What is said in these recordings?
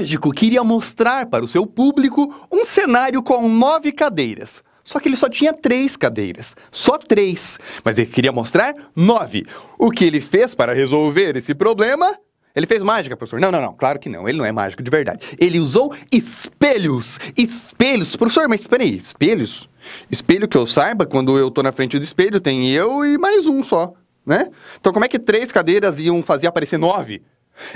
mágico queria mostrar para o seu público um cenário com nove cadeiras. Só que ele só tinha três cadeiras. Só três. Mas ele queria mostrar nove. O que ele fez para resolver esse problema? Ele fez mágica, professor? Não, não, não. Claro que não. Ele não é mágico de verdade. Ele usou espelhos. Espelhos. Professor, mas aí. Espelhos? Espelho que eu saiba, quando eu estou na frente do espelho, tem eu e mais um só, né? Então como é que três cadeiras iam fazer aparecer nove?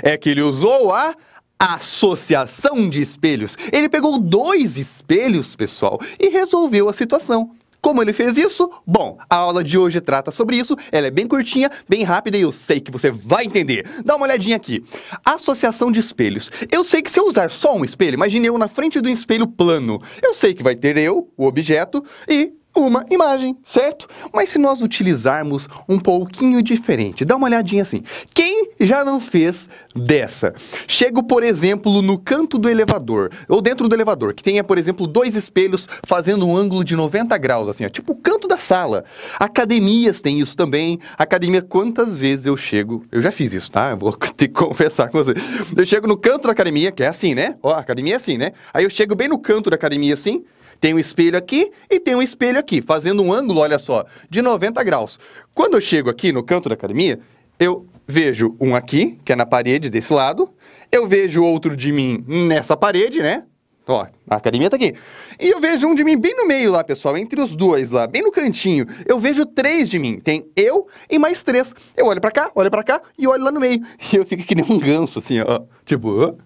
É que ele usou a associação de espelhos. Ele pegou dois espelhos, pessoal, e resolveu a situação. Como ele fez isso? Bom, a aula de hoje trata sobre isso, ela é bem curtinha, bem rápida e eu sei que você vai entender. Dá uma olhadinha aqui. Associação de espelhos. Eu sei que se eu usar só um espelho, imagine eu na frente de um espelho plano. Eu sei que vai ter eu, o objeto, e uma imagem, certo? Mas se nós utilizarmos um pouquinho diferente, dá uma olhadinha assim. Quem já não fez dessa? Chego, por exemplo, no canto do elevador, ou dentro do elevador, que tenha, por exemplo, dois espelhos fazendo um ângulo de 90 graus, assim, ó, tipo o canto da sala. Academias têm isso também. Academia, quantas vezes eu chego... Eu já fiz isso, tá? Eu vou ter que confessar com você. Eu chego no canto da academia, que é assim, né? Ó, academia é assim, né? Aí eu chego bem no canto da academia, assim, tem um espelho aqui e tem um espelho aqui, fazendo um ângulo, olha só, de 90 graus. Quando eu chego aqui no canto da academia, eu vejo um aqui, que é na parede desse lado, eu vejo outro de mim nessa parede, né? Ó, a academia tá aqui. E eu vejo um de mim bem no meio lá, pessoal, entre os dois lá, bem no cantinho. Eu vejo três de mim. Tem eu e mais três. Eu olho para cá, olho para cá e olho lá no meio. E eu fico que nem um ganso, assim, ó. Tipo,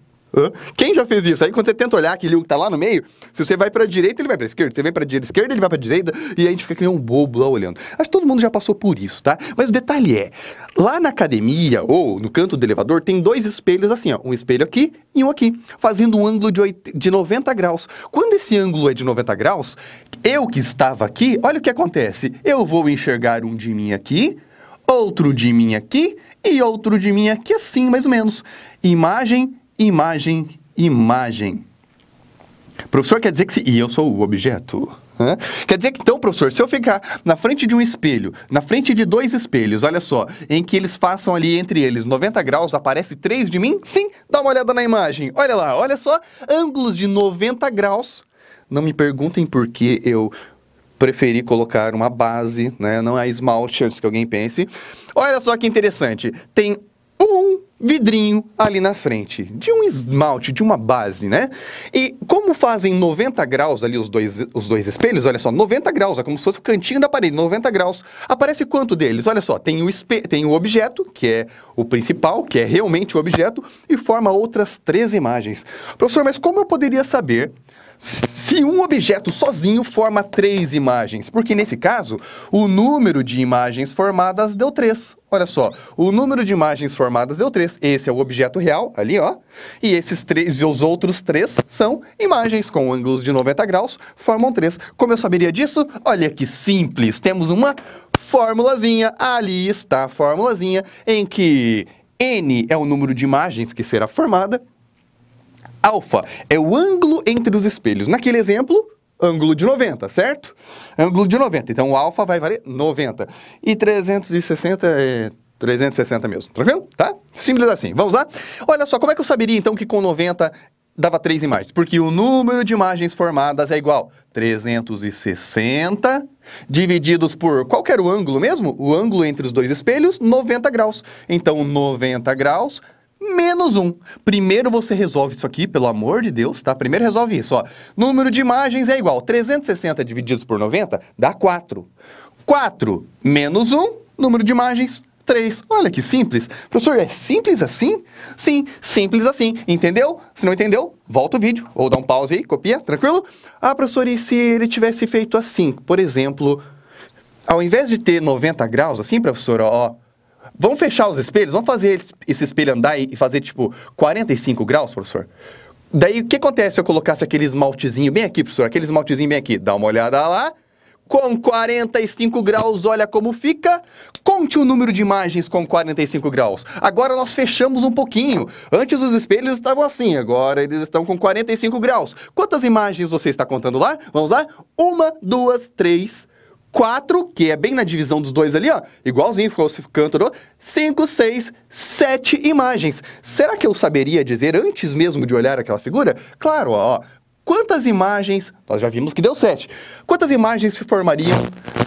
quem já fez isso? Aí quando você tenta olhar aquele que tá lá no meio, se você vai pra direita, ele vai pra esquerda. Você vem pra direita, esquerda, ele vai pra direita. E aí a gente fica que nem um bobo lá olhando. Acho que todo mundo já passou por isso, tá? Mas o detalhe é, lá na academia ou no canto do elevador, tem dois espelhos assim, ó. Um espelho aqui e um aqui. Fazendo um ângulo de, 8, de 90 graus. Quando esse ângulo é de 90 graus, eu que estava aqui, olha o que acontece. Eu vou enxergar um de mim aqui, outro de mim aqui e outro de mim aqui assim, mais ou menos. Imagem imagem, imagem. Professor quer dizer que se... e eu sou o objeto. Né? Quer dizer que então, professor, se eu ficar na frente de um espelho, na frente de dois espelhos, olha só, em que eles façam ali entre eles 90 graus, aparece três de mim? Sim, dá uma olhada na imagem. Olha lá, olha só, ângulos de 90 graus. Não me perguntem por que eu preferi colocar uma base, né? Não é esmalte, antes que alguém pense. Olha só que interessante. Tem vidrinho ali na frente, de um esmalte, de uma base, né? E como fazem 90 graus ali os dois, os dois espelhos, olha só, 90 graus, é como se fosse o cantinho da parede, 90 graus. Aparece quanto deles? Olha só, tem o, espe tem o objeto, que é o principal, que é realmente o objeto, e forma outras três imagens. Professor, mas como eu poderia saber se um objeto sozinho forma três imagens, porque nesse caso o número de imagens formadas deu três. Olha só, o número de imagens formadas deu três. Esse é o objeto real, ali ó. E esses três e os outros três são imagens com ângulos de 90 graus, formam três. Como eu saberia disso? Olha que simples. Temos uma formulazinha. Ali está a formulazinha em que n é o número de imagens que será formada alfa é o ângulo entre os espelhos. Naquele exemplo, ângulo de 90, certo? Ângulo de 90. Então, o alfa vai valer 90. E 360 é 360 mesmo, tranquilo? Tá? Simples assim. Vamos lá? Olha só, como é que eu saberia, então, que com 90 dava três imagens? Porque o número de imagens formadas é igual a 360 divididos por qual era o ângulo mesmo? O ângulo entre os dois espelhos, 90 graus. Então, 90 graus menos um. Primeiro você resolve isso aqui, pelo amor de Deus, tá? Primeiro resolve isso, ó. Número de imagens é igual 360 divididos por 90 dá 4. 4 menos 1, número de imagens, 3. Olha que simples. Professor, é simples assim? Sim, simples assim. Entendeu? Se não entendeu, volta o vídeo. Ou dá um pause aí, copia, tranquilo? Ah, professor, e se ele tivesse feito assim? Por exemplo, ao invés de ter 90 graus, assim, professor, ó Vamos fechar os espelhos? Vamos fazer esse espelho andar e fazer, tipo, 45 graus, professor? Daí, o que acontece se eu colocasse aquele esmaltezinho bem aqui, professor? Aquele esmaltezinho bem aqui. Dá uma olhada lá. Com 45 graus, olha como fica. Conte o número de imagens com 45 graus. Agora nós fechamos um pouquinho. Antes os espelhos estavam assim, agora eles estão com 45 graus. Quantas imagens você está contando lá? Vamos lá? Uma, duas, três, 4, que é bem na divisão dos dois ali, ó, igualzinho ficou o canto 5, 6, 7 imagens. Será que eu saberia dizer antes mesmo de olhar aquela figura? Claro, ó quantas imagens, nós já vimos que deu 7, quantas imagens se formariam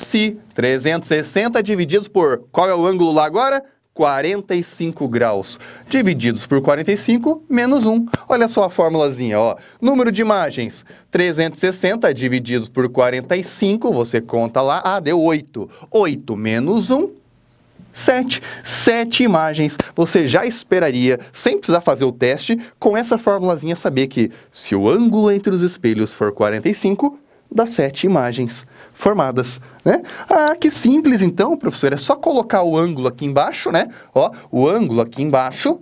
se 360 divididos por, qual é o ângulo lá agora? 45 graus, divididos por 45, menos 1. Olha só a formulazinha, ó. Número de imagens, 360 divididos por 45, você conta lá, ah, deu 8. 8 menos 1, 7. 7 imagens. Você já esperaria, sem precisar fazer o teste, com essa formulazinha saber que se o ângulo entre os espelhos for 45, das sete imagens formadas, né? Ah, que simples então, professor, é só colocar o ângulo aqui embaixo, né? Ó, o ângulo aqui embaixo,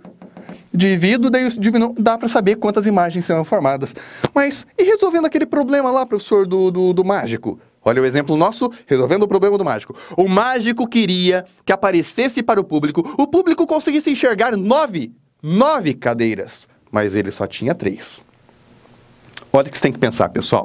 divido, daí diminui, dá para saber quantas imagens serão formadas. Mas, e resolvendo aquele problema lá, professor, do, do, do mágico? Olha o exemplo nosso, resolvendo o problema do mágico. O mágico queria que aparecesse para o público, o público conseguisse enxergar nove, nove cadeiras, mas ele só tinha três. Olha o que você tem que pensar, pessoal.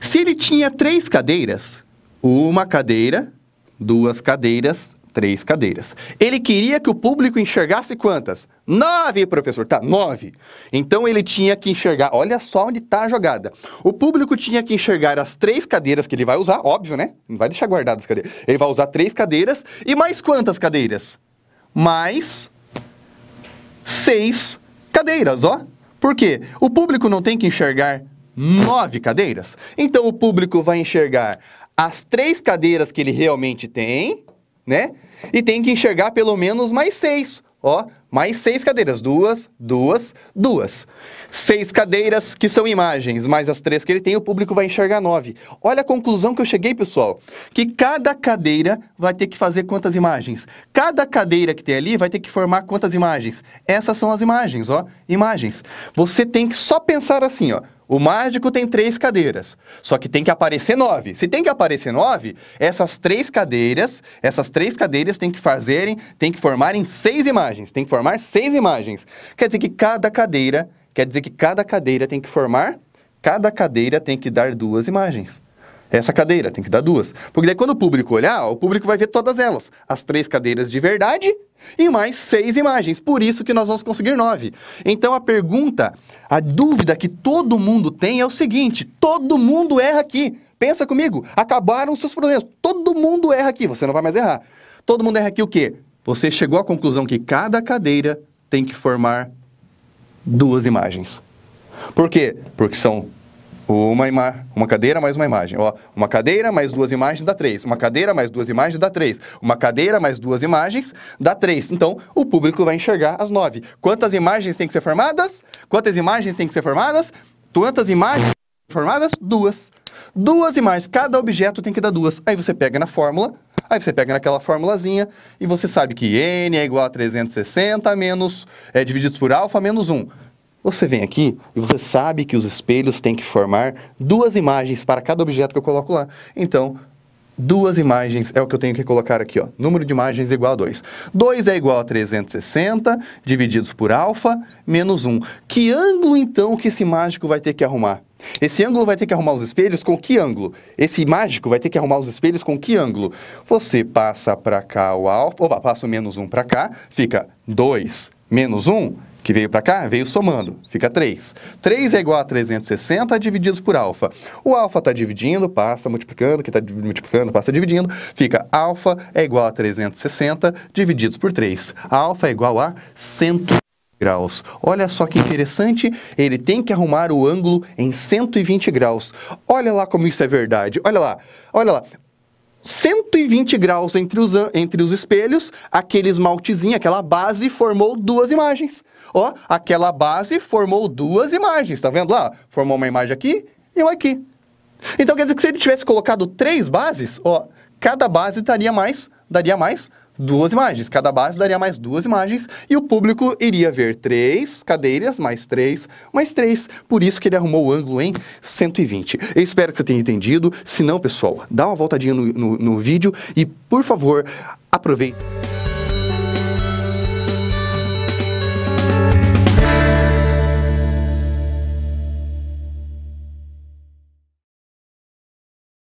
Se ele tinha três cadeiras, uma cadeira, duas cadeiras, três cadeiras. Ele queria que o público enxergasse quantas? Nove, professor, tá? Nove. Então ele tinha que enxergar, olha só onde está a jogada. O público tinha que enxergar as três cadeiras que ele vai usar, óbvio, né? Não vai deixar guardadas as cadeiras. Ele vai usar três cadeiras e mais quantas cadeiras? Mais seis cadeiras, ó. Por quê? O público não tem que enxergar nove cadeiras. Então o público vai enxergar as três cadeiras que ele realmente tem, né? E tem que enxergar pelo menos mais seis. Ó, mais seis cadeiras. Duas, duas, duas. Seis cadeiras que são imagens, mais as três que ele tem, o público vai enxergar nove. Olha a conclusão que eu cheguei, pessoal. Que cada cadeira vai ter que fazer quantas imagens? Cada cadeira que tem ali vai ter que formar quantas imagens? Essas são as imagens, ó imagens. Você tem que só pensar assim, ó. O mágico tem três cadeiras, só que tem que aparecer nove. Se tem que aparecer nove, essas três cadeiras, essas três cadeiras tem que fazerem, tem que formarem seis imagens, tem que formar seis imagens. Quer dizer que cada cadeira, quer dizer que cada cadeira tem que formar, cada cadeira tem que dar duas imagens essa cadeira, tem que dar duas. Porque daí quando o público olhar, o público vai ver todas elas. As três cadeiras de verdade e mais seis imagens. Por isso que nós vamos conseguir nove. Então a pergunta, a dúvida que todo mundo tem é o seguinte: todo mundo erra aqui. Pensa comigo, acabaram os seus problemas. Todo mundo erra aqui, você não vai mais errar. Todo mundo erra aqui o quê? Você chegou à conclusão que cada cadeira tem que formar duas imagens. Por quê? Porque são uma, uma cadeira mais uma imagem. Ó, uma cadeira mais duas imagens dá três. Uma cadeira mais duas imagens dá três. Uma cadeira mais duas imagens dá três. Então, o público vai enxergar as nove. Quantas imagens tem que ser formadas? Quantas imagens têm que ser formadas? Quantas imagens formadas? Duas. Duas imagens. Cada objeto tem que dar duas. Aí você pega na fórmula Aí você pega naquela formulazinha e você sabe que n é igual a 360 menos, é dividido por alfa menos 1. Você vem aqui e você sabe que os espelhos têm que formar duas imagens para cada objeto que eu coloco lá. Então, duas imagens é o que eu tenho que colocar aqui, ó. Número de imagens igual a 2. 2 é igual a 360, divididos por alfa, menos 1. Que ângulo, então, que esse mágico vai ter que arrumar? Esse ângulo vai ter que arrumar os espelhos com que ângulo? Esse mágico vai ter que arrumar os espelhos com que ângulo? Você passa para cá o alfa, opa, passa o menos 1 para cá, fica 2 menos 1, que veio para cá, veio somando, fica 3. 3 é igual a 360 divididos por alfa. O alfa está dividindo, passa multiplicando, que está multiplicando, passa dividindo, fica alfa é igual a 360 divididos por 3. Alfa é igual a 100 graus. Olha só que interessante, ele tem que arrumar o ângulo em 120 graus. Olha lá como isso é verdade, olha lá, olha lá. 120 graus entre os, entre os espelhos, aquele esmaltezinho, aquela base formou duas imagens. Ó, aquela base formou duas imagens, tá vendo lá? Formou uma imagem aqui e uma aqui. Então quer dizer que se ele tivesse colocado três bases, ó, cada base daria mais, daria mais duas imagens. Cada base daria mais duas imagens e o público iria ver três cadeiras, mais três, mais três. Por isso que ele arrumou o ângulo em 120. Eu espero que você tenha entendido. Se não, pessoal, dá uma voltadinha no, no, no vídeo e, por favor, aproveita.